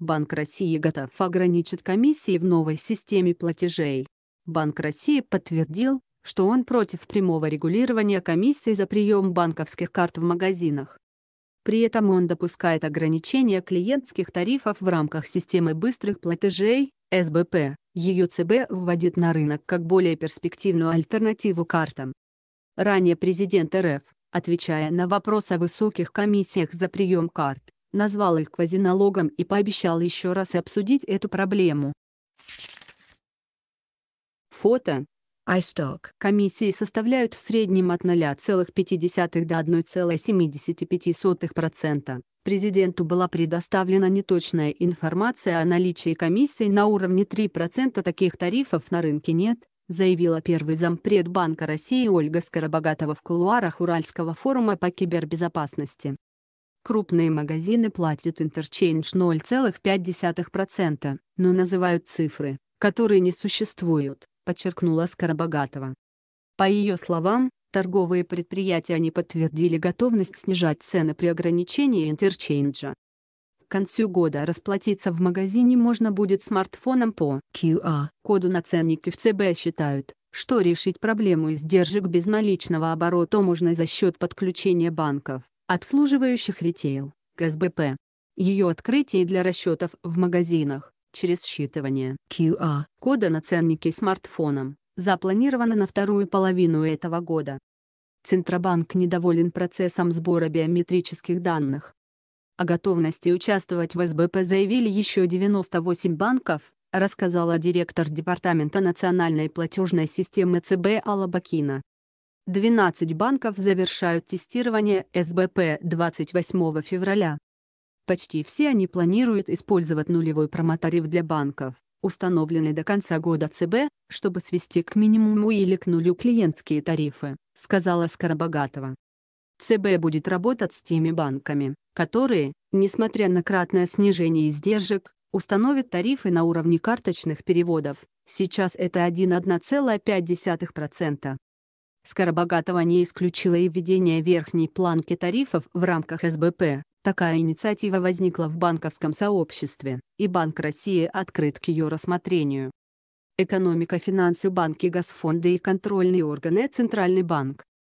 Банк России готов ограничить комиссии в новой системе платежей. Банк России подтвердил, что он против прямого регулирования комиссий за прием банковских карт в магазинах. При этом он допускает ограничения клиентских тарифов в рамках системы быстрых платежей, СБП, ее ЦБ вводит на рынок как более перспективную альтернативу картам. Ранее президент РФ, отвечая на вопрос о высоких комиссиях за прием карт, назвал их квазиналогом и пообещал еще раз обсудить эту проблему. Фото iStock комиссии составляют в среднем от 0,5 до 1,75%. Президенту была предоставлена неточная информация о наличии комиссий на уровне 3% таких тарифов на рынке нет, заявила первый зампред Банка России Ольга Скоробогатова в кулуарах Уральского форума по кибербезопасности. Крупные магазины платят интерчейндж 0,5%, но называют цифры, которые не существуют, подчеркнула Скоробогатова. По ее словам, торговые предприятия не подтвердили готовность снижать цены при ограничении интерчейнджа. К концу года расплатиться в магазине можно будет смартфоном по QR-коду на ценнике в ЦБ считают, что решить проблему издержек безналичного оборота можно за счет подключения банков обслуживающих ритейл, КСБП. Ее открытие для расчетов в магазинах через считывание QR-кода на ценнике смартфоном запланировано на вторую половину этого года. Центробанк недоволен процессом сбора биометрических данных. О готовности участвовать в СБП заявили еще 98 банков, рассказала директор Департамента национальной платежной системы ЦБ Алла Бакина. 12 банков завершают тестирование СБП 28 февраля. Почти все они планируют использовать нулевой промотариф для банков, установленный до конца года ЦБ, чтобы свести к минимуму или к нулю клиентские тарифы, сказала Скоробогатова. ЦБ будет работать с теми банками, которые, несмотря на кратное снижение издержек, установят тарифы на уровне карточных переводов, сейчас это 1,5%. Скоробогатова не исключила и введение верхней планки тарифов в рамках СБП. Такая инициатива возникла в банковском сообществе, и Банк России открыт к ее рассмотрению. Экономика, финансы, банки, газфонды и контрольные органы Центральный банк